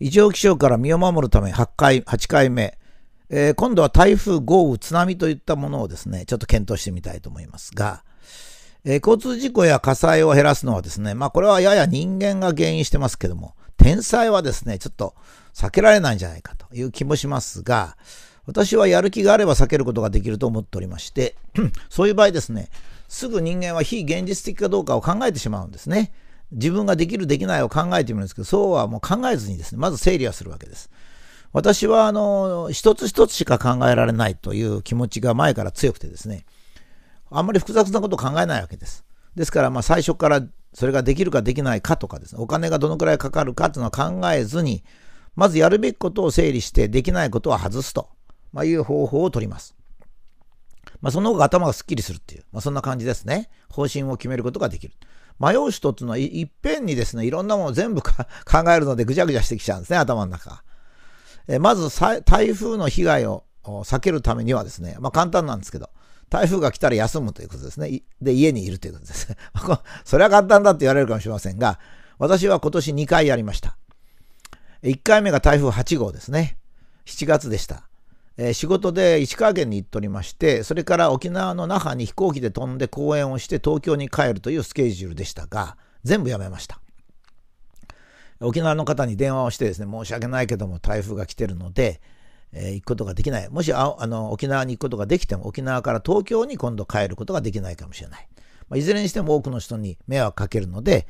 異常気象から身を守るため8回 ,8 回目、えー、今度は台風、豪雨、津波といったものをですね、ちょっと検討してみたいと思いますが、えー、交通事故や火災を減らすのはですね、まあこれはやや人間が原因してますけども、天才はですね、ちょっと避けられないんじゃないかという気もしますが、私はやる気があれば避けることができると思っておりまして、そういう場合ですね、すぐ人間は非現実的かどうかを考えてしまうんですね。自分ができるできないを考えてみるんですけど、そうはもう考えずにですね、まず整理はするわけです。私はあの、一つ一つしか考えられないという気持ちが前から強くてですね、あんまり複雑なことを考えないわけです。ですから、まあ最初からそれができるかできないかとかですね、お金がどのくらいかかるかっていうのは考えずに、まずやるべきことを整理して、できないことは外すと、まあ、いう方法をとります。まあ、その方が頭がすっきりするっていう、まあ、そんな感じですね。方針を決めることができる。迷う人っていうのはい、いっぺんにですね、いろんなものを全部 考えるのでぐちゃぐちゃしてきちゃうんですね、頭の中。えまず台風の被害を避けるためにはですね、まあ、簡単なんですけど、台風が来たら休むということですね。で、家にいるということです。それは簡単だって言われるかもしれませんが、私は今年2回やりました。1回目が台風8号ですね。7月でした。え仕事で石川県に行っておりましてそれから沖縄の那覇に飛行機で飛んで公演をして東京に帰るというスケジュールでしたが全部やめました沖縄の方に電話をしてですね申し訳ないけども台風が来てるので、えー、行くことができないもしああの沖縄に行くことができても沖縄から東京に今度帰ることができないかもしれない、まあ、いずれにしても多くの人に迷惑かけるので、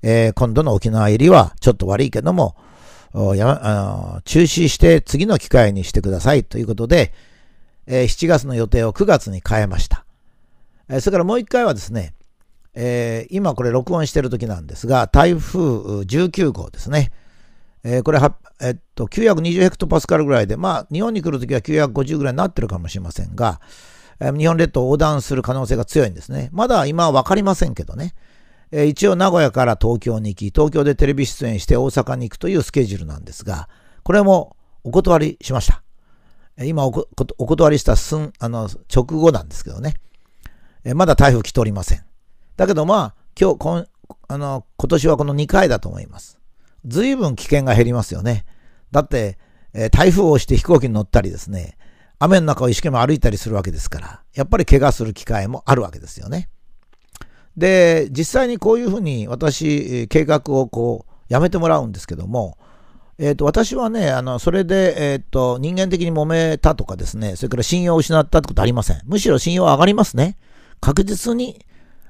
えー、今度の沖縄入りはちょっと悪いけどもや中止して次の機会にしてくださいということで、え7月の予定を9月に変えました。えそれからもう一回はですね、え今これ録音してる時なんですが、台風19号ですね。えこれは、えっと、920ヘクトパスカルぐらいで、まあ、日本に来るときは950ぐらいになってるかもしれませんが、日本列島を横断する可能性が強いんですね。まだ今は分かりませんけどね。一応名古屋から東京に行き、東京でテレビ出演して大阪に行くというスケジュールなんですが、これもお断りしました。今お断りしたすん、あの、直後なんですけどね。まだ台風来ておりません。だけどまあ、今日、こんあの、今年はこの2回だと思います。随分危険が減りますよね。だって、え台風を押して飛行機に乗ったりですね、雨の中を一生懸命歩いたりするわけですから、やっぱり怪我する機会もあるわけですよね。で、実際にこういうふうに私、計画をこう、やめてもらうんですけども、えー、と私はね、あのそれで、えー、と人間的に揉めたとかですね、それから信用を失ったってことありません。むしろ信用は上がりますね。確実に、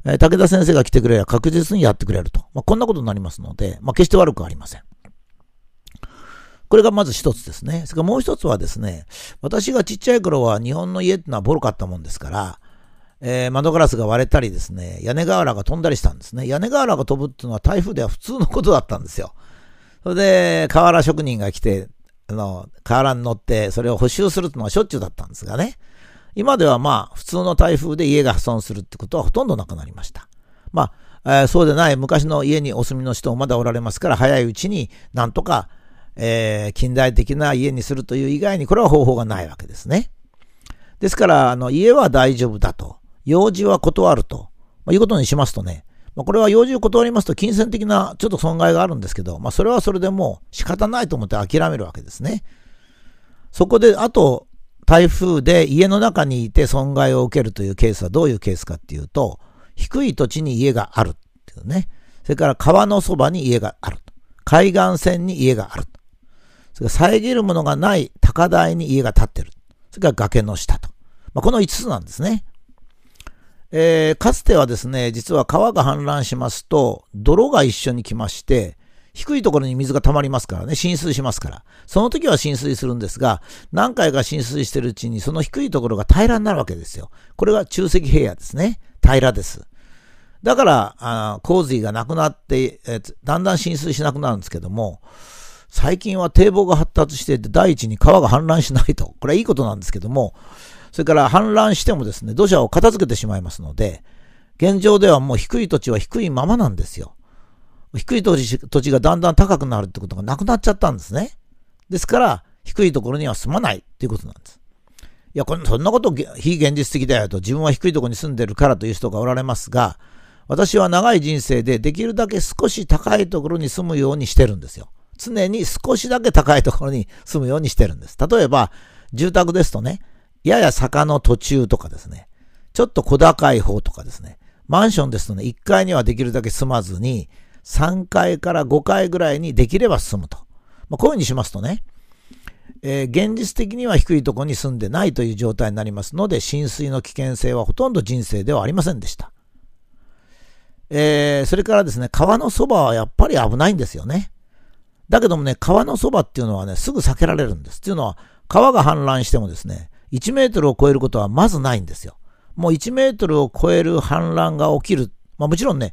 えー、武田先生が来てくれれば確実にやってくれると。まあ、こんなことになりますので、まあ、決して悪くありません。これがまず一つですね。それからもう一つはですね、私がちっちゃい頃は日本の家ってのはボロかったもんですから、えー、窓ガラスが割れたりですね、屋根瓦が飛んだりしたんですね。屋根瓦が飛ぶっていうのは台風では普通のことだったんですよ。それで、瓦職人が来て、あの、瓦に乗って、それを補修するっていうのはしょっちゅうだったんですがね。今ではまあ、普通の台風で家が破損するってことはほとんどなくなりました。まあ、えー、そうでない昔の家にお住みの人もまだおられますから、早いうちになんとか、えー、近代的な家にするという以外に、これは方法がないわけですね。ですから、あの、家は大丈夫だと。用事は断ると、まいうことにしますとね、まこれは用事を断りますと金銭的なちょっと損害があるんですけど、まあ、それはそれでもう仕方ないと思って諦めるわけですね。そこで、あと、台風で家の中にいて損害を受けるというケースはどういうケースかっていうと、低い土地に家があるっていうね。それから川のそばに家がある。海岸線に家がある。それから遮るものがない高台に家が建ってる。それから崖の下と。まあ、この5つなんですね。えー、かつてはですね、実は川が氾濫しますと、泥が一緒に来まして、低いところに水が溜まりますからね、浸水しますから。その時は浸水するんですが、何回か浸水してるうちに、その低いところが平らになるわけですよ。これが中石平野ですね。平らです。だから、あ洪水がなくなって、えだんだん浸水しなくなるんですけども、最近は堤防が発達していて、第一に川が氾濫しないと。これはいいことなんですけども、それから氾濫してもですね、土砂を片付けてしまいますので、現状ではもう低い土地は低いままなんですよ。低い土地土地がだんだん高くなるってことがなくなっちゃったんですね。ですから、低いところには住まないっていうことなんです。いや、こそんなこと非現実的だよと、自分は低いところに住んでるからという人がおられますが、私は長い人生でできるだけ少し高いところに住むようにしてるんですよ。常に少しだけ高いところに住むようにしてるんです。例えば、住宅ですとね、やや坂の途中とかですね、ちょっと小高い方とかですね、マンションですとね、1階にはできるだけ住まずに、3階から5階ぐらいにできれば住むと。まあ、こういうふうにしますとね、えー、現実的には低いところに住んでないという状態になりますので、浸水の危険性はほとんど人生ではありませんでした。えー、それからですね、川のそばはやっぱり危ないんですよね。だけどもね、川のそばっていうのはね、すぐ避けられるんです。っていうのは、川が氾濫してもですね、1メートルを超えることはまずないんですよ。もう1メートルを超える氾濫が起きる。まあもちろんね、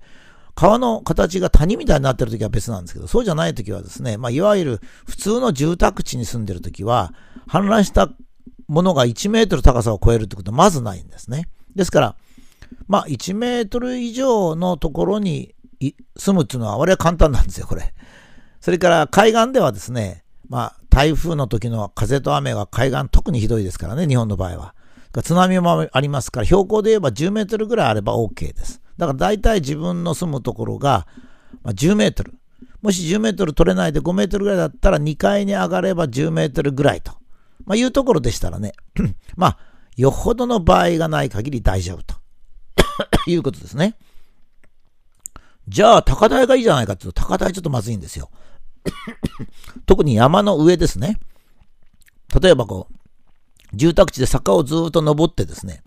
川の形が谷みたいになってる時は別なんですけど、そうじゃない時はですね、まあいわゆる普通の住宅地に住んでる時は、氾濫したものが1メートル高さを超えるってことはまずないんですね。ですから、まあ1メートル以上のところに住むっていうのは、あれは簡単なんですよ、これ。それから海岸ではですね、まあ台風の時の風と雨が海岸特にひどいですからね、日本の場合は。津波もありますから、標高で言えば10メートルぐらいあれば OK です。だから大体自分の住むところが10メートル。もし10メートル取れないで5メートルぐらいだったら2階に上がれば10メートルぐらいと、まあ、いうところでしたらね、まあ、よほどの場合がない限り大丈夫と いうことですね。じゃあ、高台がいいじゃないかっていうと、高台ちょっとまずいんですよ。特に山の上ですね。例えばこう、住宅地で坂をずっと登ってですね、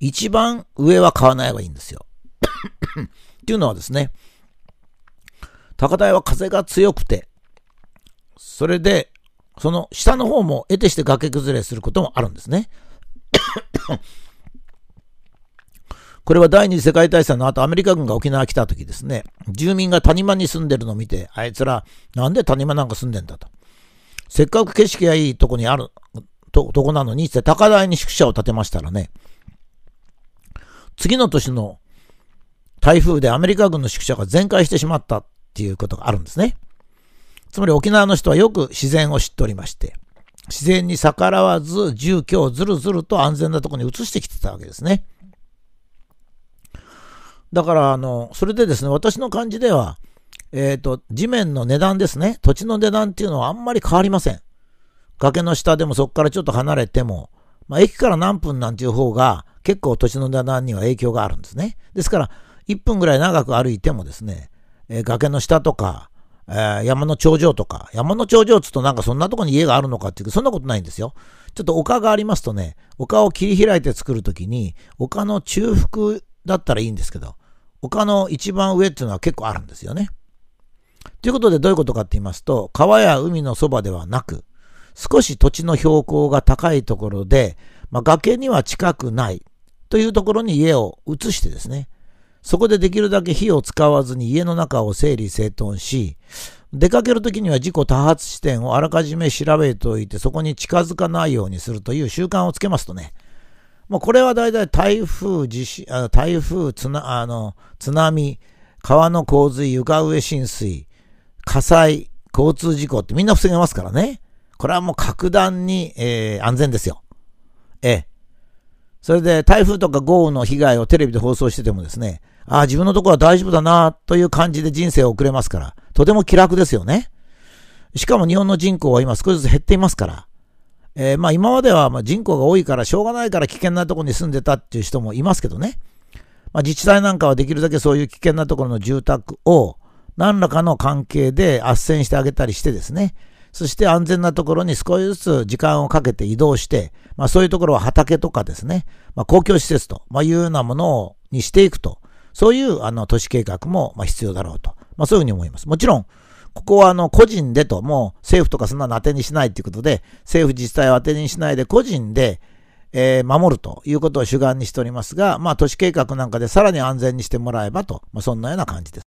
一番上は買わない方がいいんですよ。っていうのはですね、高台は風が強くて、それで、その下の方も得てして崖崩れすることもあるんですね。これは第二次世界大戦の後、アメリカ軍が沖縄来た時ですね、住民が谷間に住んでるのを見て、あいつら、なんで谷間なんか住んでんだと。せっかく景色がいいとこにある、と、とこなのに、って高台に宿舎を建てましたらね、次の年の台風でアメリカ軍の宿舎が全壊してしまったっていうことがあるんですね。つまり沖縄の人はよく自然を知っておりまして、自然に逆らわず住居をずるずると安全なところに移してきてたわけですね。だから、あの、それでですね、私の感じでは、えっ、ー、と、地面の値段ですね、土地の値段っていうのはあんまり変わりません。崖の下でもそこからちょっと離れても、まあ、駅から何分なんていう方が結構土地の値段には影響があるんですね。ですから、1分ぐらい長く歩いてもですね、えー、崖の下とか、えー、山の頂上とか、山の頂上っつうとなんかそんなとこに家があるのかっていうそんなことないんですよ。ちょっと丘がありますとね、丘を切り開いて作るときに、丘の中腹だったらいいんですけど、丘の一番上っていうのは結構あるんですよね。ということでどういうことかって言いますと、川や海のそばではなく、少し土地の標高が高いところで、まあ、崖には近くないというところに家を移してですね、そこでできるだけ火を使わずに家の中を整理整頓し、出かけるときには自己多発地点をあらかじめ調べておいて、そこに近づかないようにするという習慣をつけますとね、もうこれは大体台風、地震、あ台風、津なあの津波、川の洪水、床上浸水、火災、交通事故ってみんな防げますからね。これはもう格段に、えー、安全ですよ。ええ。それで台風とか豪雨の被害をテレビで放送しててもですね、ああ、自分のところは大丈夫だなという感じで人生を送れますから、とても気楽ですよね。しかも日本の人口は今少しずつ減っていますから、えー、まあ今まではま人口が多いからしょうがないから危険なところに住んでたっていう人もいますけどね。まあ、自治体なんかはできるだけそういう危険なところの住宅を何らかの関係で斡旋してあげたりしてですね。そして安全なところに少しずつ時間をかけて移動して、まあそういうところは畑とかですね、まあ公共施設と、まあ、いうようなものをにしていくと、そういうあの都市計画もま必要だろうと、まあそういうふうに思います。もちろん、ここはあの個人でと、もう政府とかそんなの当てにしないということで、政府自治体を当てにしないで個人で、え守るということを主眼にしておりますが、まあ、都市計画なんかでさらに安全にしてもらえばと、まあ、そんなような感じです。